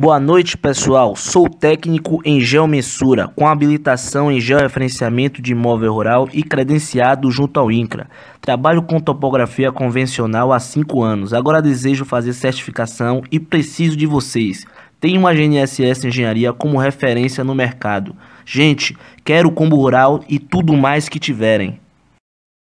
Boa noite, pessoal. Sou técnico em geomensura, com habilitação em georreferenciamento de imóvel rural e credenciado junto ao INCRA. Trabalho com topografia convencional há 5 anos. Agora desejo fazer certificação e preciso de vocês. Tenho uma GNSS Engenharia como referência no mercado. Gente, quero combo rural e tudo mais que tiverem.